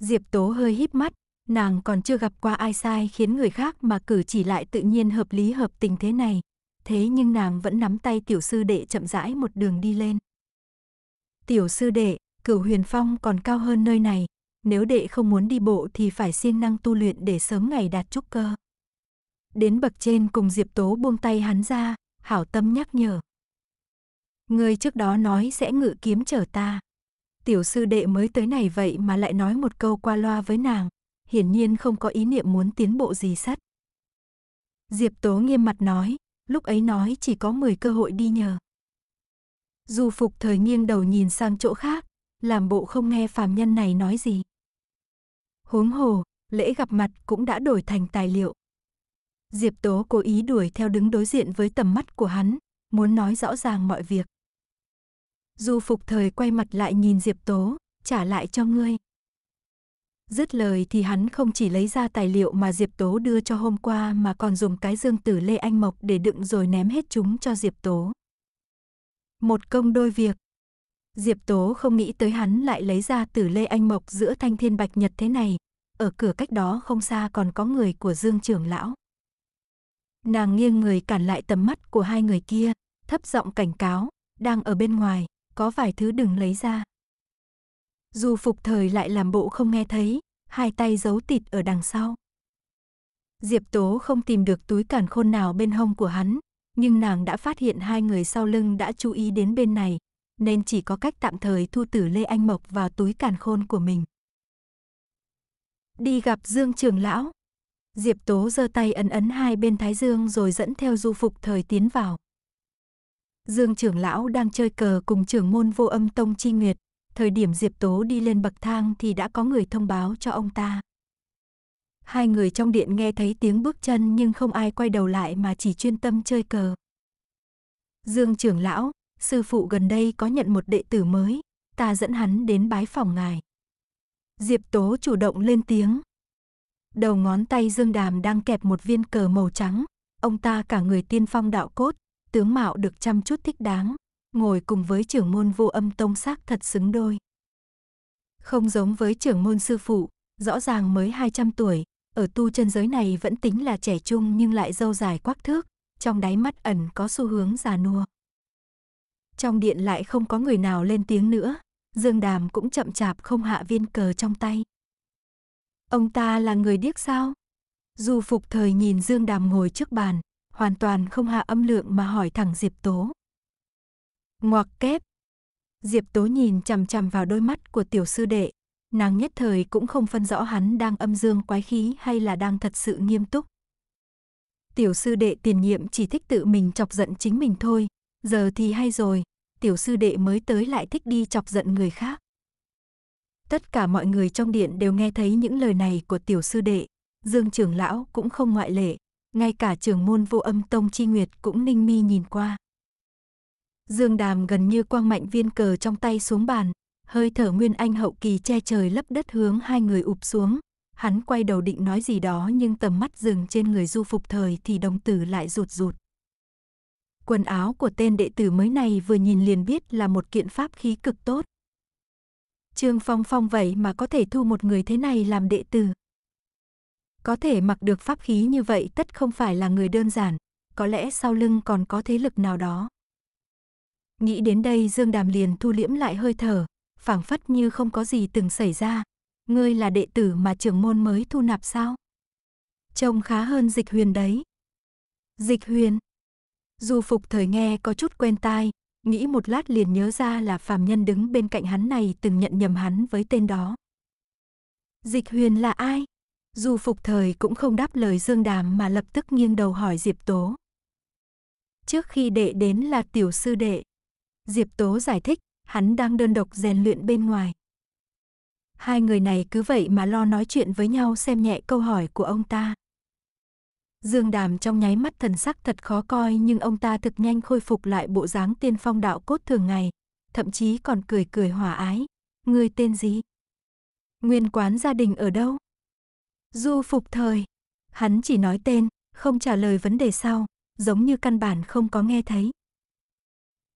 Diệp Tố hơi híp mắt, nàng còn chưa gặp qua ai sai khiến người khác mà cử chỉ lại tự nhiên hợp lý hợp tình thế này. Thế nhưng nàng vẫn nắm tay tiểu sư đệ chậm rãi một đường đi lên. Tiểu sư đệ, cửu huyền phong còn cao hơn nơi này, nếu đệ không muốn đi bộ thì phải siêng năng tu luyện để sớm ngày đạt trúc cơ. Đến bậc trên cùng Diệp Tố buông tay hắn ra, hảo tâm nhắc nhở. Người trước đó nói sẽ ngự kiếm chở ta. Tiểu sư đệ mới tới này vậy mà lại nói một câu qua loa với nàng, hiển nhiên không có ý niệm muốn tiến bộ gì sắt. Diệp Tố nghiêm mặt nói, lúc ấy nói chỉ có 10 cơ hội đi nhờ. Du phục thời nghiêng đầu nhìn sang chỗ khác, làm bộ không nghe phàm nhân này nói gì. Huống hồ, lễ gặp mặt cũng đã đổi thành tài liệu. Diệp Tố cố ý đuổi theo đứng đối diện với tầm mắt của hắn, muốn nói rõ ràng mọi việc. Du phục thời quay mặt lại nhìn Diệp Tố, trả lại cho ngươi. Dứt lời thì hắn không chỉ lấy ra tài liệu mà Diệp Tố đưa cho hôm qua mà còn dùng cái dương tử Lê Anh Mộc để đựng rồi ném hết chúng cho Diệp Tố. Một công đôi việc. Diệp Tố không nghĩ tới hắn lại lấy ra tử lê anh mộc giữa thanh thiên bạch nhật thế này. Ở cửa cách đó không xa còn có người của Dương trưởng lão. Nàng nghiêng người cản lại tầm mắt của hai người kia, thấp giọng cảnh cáo, đang ở bên ngoài, có vài thứ đừng lấy ra. Dù phục thời lại làm bộ không nghe thấy, hai tay giấu tịt ở đằng sau. Diệp Tố không tìm được túi cản khôn nào bên hông của hắn, nhưng nàng đã phát hiện hai người sau lưng đã chú ý đến bên này, nên chỉ có cách tạm thời thu tử Lê Anh Mộc vào túi càn khôn của mình. Đi gặp Dương Trường Lão. Diệp Tố giơ tay ấn ấn hai bên Thái Dương rồi dẫn theo du phục thời tiến vào. Dương Trường Lão đang chơi cờ cùng trưởng môn vô âm Tông Chi Nguyệt. Thời điểm Diệp Tố đi lên bậc thang thì đã có người thông báo cho ông ta. Hai người trong điện nghe thấy tiếng bước chân nhưng không ai quay đầu lại mà chỉ chuyên tâm chơi cờ. Dương trưởng lão, sư phụ gần đây có nhận một đệ tử mới, ta dẫn hắn đến bái phòng ngài. Diệp Tố chủ động lên tiếng. Đầu ngón tay Dương Đàm đang kẹp một viên cờ màu trắng, ông ta cả người tiên phong đạo cốt, tướng mạo được chăm chút thích đáng, ngồi cùng với trưởng môn vô âm tông sắc thật xứng đôi. Không giống với trưởng môn sư phụ, rõ ràng mới 200 tuổi, ở tu chân giới này vẫn tính là trẻ trung nhưng lại dâu dài quắc thước, trong đáy mắt ẩn có xu hướng già nua. Trong điện lại không có người nào lên tiếng nữa, Dương Đàm cũng chậm chạp không hạ viên cờ trong tay. Ông ta là người điếc sao? dù phục thời nhìn Dương Đàm ngồi trước bàn, hoàn toàn không hạ âm lượng mà hỏi thẳng Diệp Tố. Ngoặc kép. Diệp Tố nhìn chằm chằm vào đôi mắt của tiểu sư đệ, nàng nhất thời cũng không phân rõ hắn đang âm dương quái khí hay là đang thật sự nghiêm túc. Tiểu sư đệ tiền nhiệm chỉ thích tự mình chọc giận chính mình thôi, giờ thì hay rồi, tiểu sư đệ mới tới lại thích đi chọc giận người khác. Tất cả mọi người trong điện đều nghe thấy những lời này của tiểu sư đệ, Dương trưởng lão cũng không ngoại lệ, ngay cả trưởng môn vô âm tông chi nguyệt cũng ninh mi nhìn qua. Dương đàm gần như quang mạnh viên cờ trong tay xuống bàn, Hơi thở Nguyên Anh hậu kỳ che trời lấp đất hướng hai người ụp xuống. Hắn quay đầu định nói gì đó nhưng tầm mắt dừng trên người du phục thời thì đồng tử lại rụt rụt. Quần áo của tên đệ tử mới này vừa nhìn liền biết là một kiện pháp khí cực tốt. Trương Phong Phong vậy mà có thể thu một người thế này làm đệ tử. Có thể mặc được pháp khí như vậy tất không phải là người đơn giản, có lẽ sau lưng còn có thế lực nào đó. Nghĩ đến đây Dương Đàm liền thu liễm lại hơi thở, phảng phất như không có gì từng xảy ra. Ngươi là đệ tử mà trưởng môn mới thu nạp sao? Trông khá hơn dịch huyền đấy. Dịch huyền. Dù phục thời nghe có chút quen tai, nghĩ một lát liền nhớ ra là phàm nhân đứng bên cạnh hắn này từng nhận nhầm hắn với tên đó. Dịch huyền là ai? Dù phục thời cũng không đáp lời Dương Đàm mà lập tức nghiêng đầu hỏi Diệp Tố. Trước khi đệ đến là tiểu sư đệ. Diệp Tố giải thích, hắn đang đơn độc rèn luyện bên ngoài. Hai người này cứ vậy mà lo nói chuyện với nhau xem nhẹ câu hỏi của ông ta. Dương Đàm trong nháy mắt thần sắc thật khó coi nhưng ông ta thực nhanh khôi phục lại bộ dáng tiên phong đạo cốt thường ngày, thậm chí còn cười cười hòa ái. Người tên gì? Nguyên quán gia đình ở đâu? Du phục thời. Hắn chỉ nói tên, không trả lời vấn đề sau, giống như căn bản không có nghe thấy.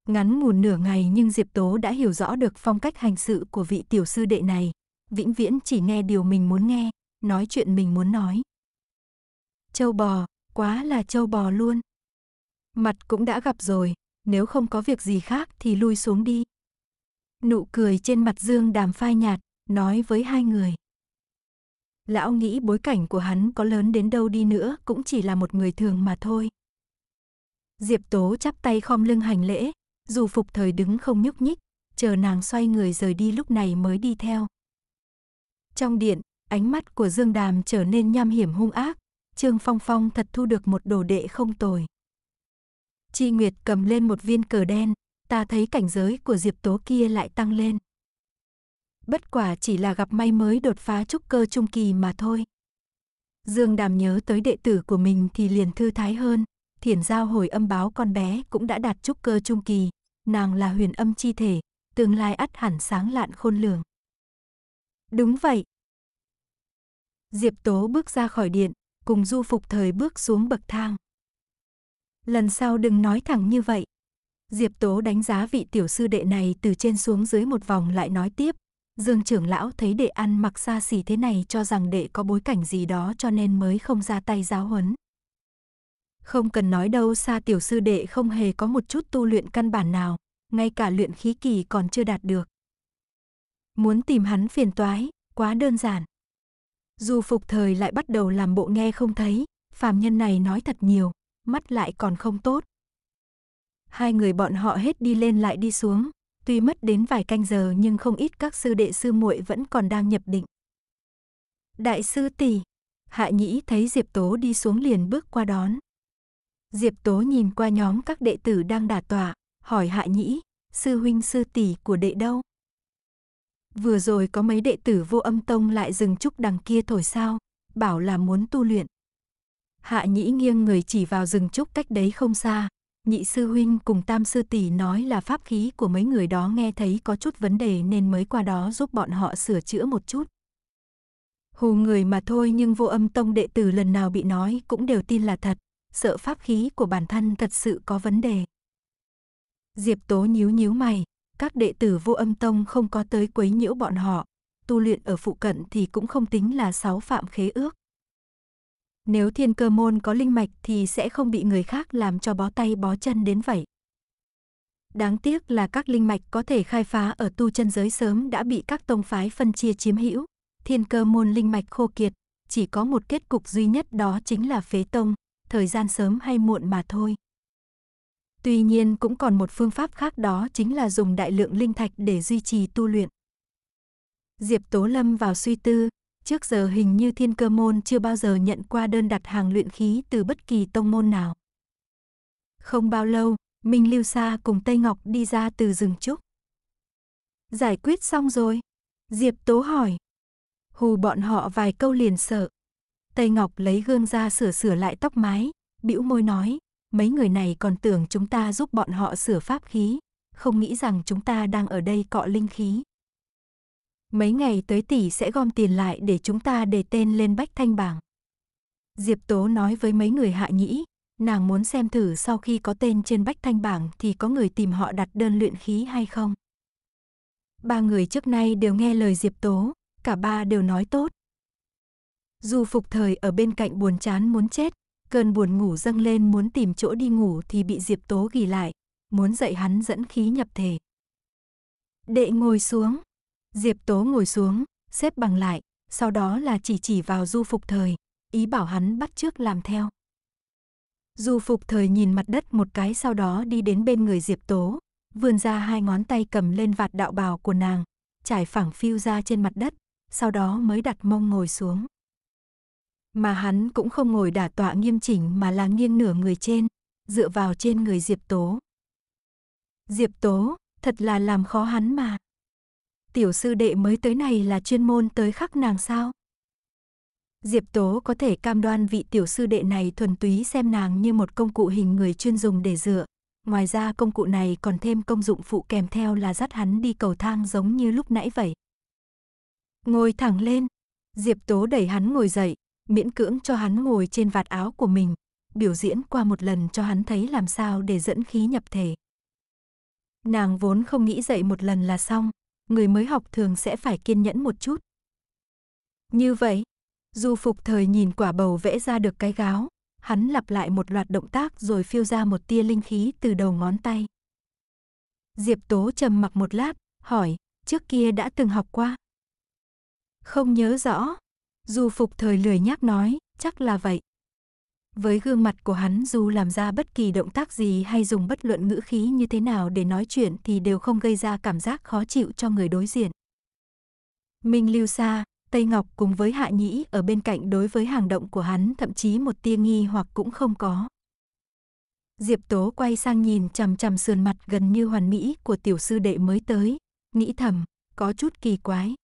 Ngắn ngủn nửa ngày nhưng Diệp Tố đã hiểu rõ được phong cách hành sự của vị tiểu sư đệ này. Vĩnh viễn chỉ nghe điều mình muốn nghe, nói chuyện mình muốn nói. Châu bò, quá là châu bò luôn. Mặt cũng đã gặp rồi, nếu không có việc gì khác thì lui xuống đi. Nụ cười trên mặt Dương đàm phai nhạt, nói với hai người. Lão nghĩ bối cảnh của hắn có lớn đến đâu đi nữa cũng chỉ là một người thường mà thôi. Diệp Tố chắp tay khom lưng hành lễ, dù phục thời đứng không nhúc nhích, chờ nàng xoay người rời đi lúc này mới đi theo. Trong điện, ánh mắt của Dương Đàm trở nên nham hiểm hung ác, Trương Phong Phong thật thu được một đồ đệ không tồi. Chi Nguyệt cầm lên một viên cờ đen, ta thấy cảnh giới của Diệp Tố kia lại tăng lên. Bất quả chỉ là gặp may mới đột phá trúc cơ trung kỳ mà thôi. Dương Đàm nhớ tới đệ tử của mình thì liền thư thái hơn, thiển giao hồi âm báo con bé cũng đã đạt trúc cơ trung kỳ, nàng là huyền âm chi thể, tương lai ắt hẳn sáng lạn khôn lường. Đúng vậy. Diệp Tố bước ra khỏi điện, cùng du phục thời bước xuống bậc thang. Lần sau đừng nói thẳng như vậy. Diệp Tố đánh giá vị tiểu sư đệ này từ trên xuống dưới một vòng lại nói tiếp. Dương trưởng lão thấy đệ ăn mặc xa xỉ thế này cho rằng đệ có bối cảnh gì đó cho nên mới không ra tay giáo huấn. Không cần nói đâu xa tiểu sư đệ không hề có một chút tu luyện căn bản nào, ngay cả luyện khí kỳ còn chưa đạt được. Muốn tìm hắn phiền toái, quá đơn giản. Dù phục thời lại bắt đầu làm bộ nghe không thấy, phàm nhân này nói thật nhiều, mắt lại còn không tốt. Hai người bọn họ hết đi lên lại đi xuống, tuy mất đến vài canh giờ nhưng không ít các sư đệ sư muội vẫn còn đang nhập định. Đại sư tỷ, Hạ Nhĩ thấy Diệp Tố đi xuống liền bước qua đón. Diệp Tố nhìn qua nhóm các đệ tử đang đả tọa, hỏi Hạ Nhĩ, sư huynh sư tỷ của đệ đâu? Vừa rồi có mấy đệ tử vô âm tông lại dừng trúc đằng kia thổi sao, bảo là muốn tu luyện. Hạ Nhĩ nghiêng người chỉ vào rừng trúc cách đấy không xa, nhị sư huynh cùng tam sư tỷ nói là pháp khí của mấy người đó nghe thấy có chút vấn đề nên mới qua đó giúp bọn họ sửa chữa một chút. Hù người mà thôi nhưng vô âm tông đệ tử lần nào bị nói cũng đều tin là thật, sợ pháp khí của bản thân thật sự có vấn đề. Diệp Tố nhíu nhíu mày, các đệ tử vô âm tông không có tới quấy nhiễu bọn họ, tu luyện ở phụ cận thì cũng không tính là sáu phạm khế ước. Nếu thiên cơ môn có linh mạch thì sẽ không bị người khác làm cho bó tay bó chân đến vậy. Đáng tiếc là các linh mạch có thể khai phá ở tu chân giới sớm đã bị các tông phái phân chia chiếm hữu, thiên cơ môn linh mạch khô kiệt, chỉ có một kết cục duy nhất đó chính là phế tông, thời gian sớm hay muộn mà thôi. Tuy nhiên cũng còn một phương pháp khác đó chính là dùng đại lượng linh thạch để duy trì tu luyện. Diệp Tố Lâm vào suy tư, trước giờ hình như thiên cơ môn chưa bao giờ nhận qua đơn đặt hàng luyện khí từ bất kỳ tông môn nào. Không bao lâu, Minh Lưu Sa cùng Tây Ngọc đi ra từ rừng trúc. Giải quyết xong rồi. Diệp Tố hỏi. Hù bọn họ vài câu liền sợ. Tây Ngọc lấy gương ra sửa sửa lại tóc mái, bĩu môi nói, mấy người này còn tưởng chúng ta giúp bọn họ sửa pháp khí, không nghĩ rằng chúng ta đang ở đây cọ linh khí. Mấy ngày tới tỷ sẽ gom tiền lại để chúng ta để tên lên bách thanh bảng. Diệp Tố nói với mấy người hạ nhĩ, nàng muốn xem thử sau khi có tên trên bách thanh bảng thì có người tìm họ đặt đơn luyện khí hay không. Ba người trước nay đều nghe lời Diệp Tố, cả ba đều nói tốt, dù phục thời ở bên cạnh buồn chán muốn chết, cơn buồn ngủ dâng lên muốn tìm chỗ đi ngủ thì bị Diệp Tố ghi lại, muốn dậy hắn dẫn khí nhập thể. Đệ ngồi xuống. Diệp Tố ngồi xuống, xếp bằng lại, sau đó là chỉ chỉ vào du phục thời, ý bảo hắn bắt trước làm theo. Du phục thời nhìn mặt đất một cái sau đó đi đến bên người Diệp Tố, vươn ra hai ngón tay cầm lên vạt đạo bào của nàng, trải phẳng phiêu ra trên mặt đất, sau đó mới đặt mông ngồi xuống. Mà hắn cũng không ngồi đả tọa nghiêm chỉnh mà là nghiêng nửa người trên, dựa vào trên người Diệp Tố. Diệp Tố, thật là làm khó hắn mà. Tiểu sư đệ mới tới này là chuyên môn tới khắc nàng sao? Diệp Tố có thể cam đoan vị tiểu sư đệ này thuần túy xem nàng như một công cụ hình người chuyên dùng để dựa. Ngoài ra công cụ này còn thêm công dụng phụ kèm theo là dắt hắn đi cầu thang giống như lúc nãy vậy. Ngồi thẳng lên, Diệp Tố đẩy hắn ngồi dậy, miễn cưỡng cho hắn ngồi trên vạt áo của mình, biểu diễn qua một lần cho hắn thấy làm sao để dẫn khí nhập thể. Nàng vốn không nghĩ dậy một lần là xong, người mới học thường sẽ phải kiên nhẫn một chút. Như vậy, Du Phục Thời nhìn quả bầu vẽ ra được cái gáo, hắn lặp lại một loạt động tác rồi phiêu ra một tia linh khí từ đầu ngón tay. Diệp Tố trầm mặc một lát, hỏi, trước kia đã từng học qua? Không nhớ rõ, dù phục thời lười nhác nói, chắc là vậy. Với gương mặt của hắn dù làm ra bất kỳ động tác gì hay dùng bất luận ngữ khí như thế nào để nói chuyện thì đều không gây ra cảm giác khó chịu cho người đối diện. Minh Lưu Sa, Tây Ngọc cùng với Hạ Nhĩ ở bên cạnh đối với hàng động của hắn thậm chí một tia nghi hoặc cũng không có. Diệp Tố quay sang nhìn chằm chằm sườn mặt gần như hoàn mỹ của tiểu sư đệ mới tới, nghĩ thầm, có chút kỳ quái.